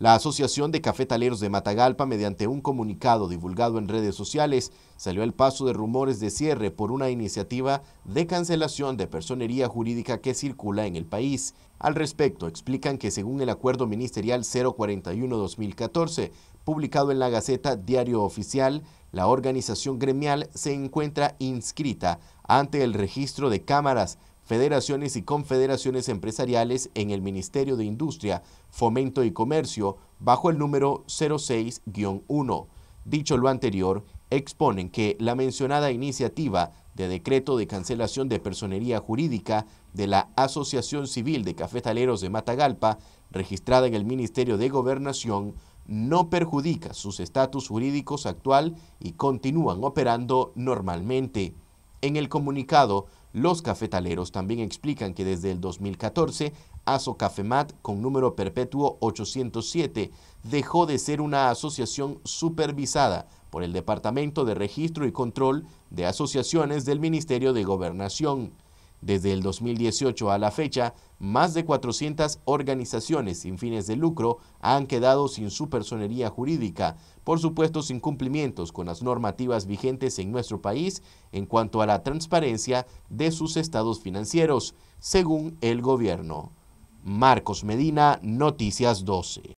La Asociación de Cafetaleros de Matagalpa, mediante un comunicado divulgado en redes sociales, salió al paso de rumores de cierre por una iniciativa de cancelación de personería jurídica que circula en el país. Al respecto, explican que según el Acuerdo Ministerial 041-2014, publicado en la Gaceta Diario Oficial, la organización gremial se encuentra inscrita ante el registro de cámaras federaciones y confederaciones empresariales en el Ministerio de Industria, Fomento y Comercio bajo el número 06-1. Dicho lo anterior, exponen que la mencionada iniciativa de decreto de cancelación de personería jurídica de la Asociación Civil de Cafetaleros de Matagalpa, registrada en el Ministerio de Gobernación, no perjudica sus estatus jurídicos actual y continúan operando normalmente. En el comunicado, los cafetaleros también explican que desde el 2014, ASO Cafemat, con número perpetuo 807, dejó de ser una asociación supervisada por el Departamento de Registro y Control de Asociaciones del Ministerio de Gobernación. Desde el 2018 a la fecha, más de 400 organizaciones sin fines de lucro han quedado sin su personería jurídica, por supuestos incumplimientos con las normativas vigentes en nuestro país en cuanto a la transparencia de sus estados financieros, según el gobierno. Marcos Medina, Noticias 12.